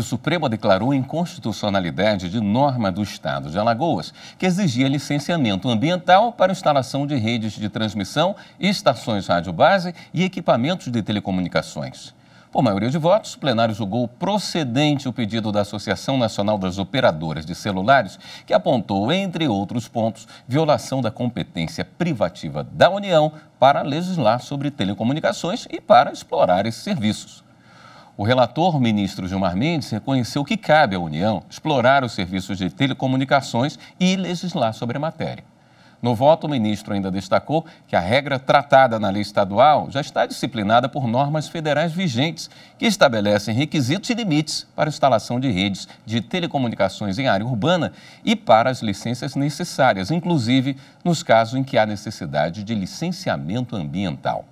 o Supremo declarou inconstitucionalidade de norma do Estado de Alagoas, que exigia licenciamento ambiental para instalação de redes de transmissão, estações rádio base e equipamentos de telecomunicações. Por maioria de votos, o plenário julgou procedente o pedido da Associação Nacional das Operadoras de Celulares, que apontou, entre outros pontos, violação da competência privativa da União para legislar sobre telecomunicações e para explorar esses serviços. O relator, ministro Gilmar Mendes, reconheceu que cabe à União explorar os serviços de telecomunicações e legislar sobre a matéria. No voto, o ministro ainda destacou que a regra tratada na lei estadual já está disciplinada por normas federais vigentes, que estabelecem requisitos e limites para a instalação de redes de telecomunicações em área urbana e para as licenças necessárias, inclusive nos casos em que há necessidade de licenciamento ambiental.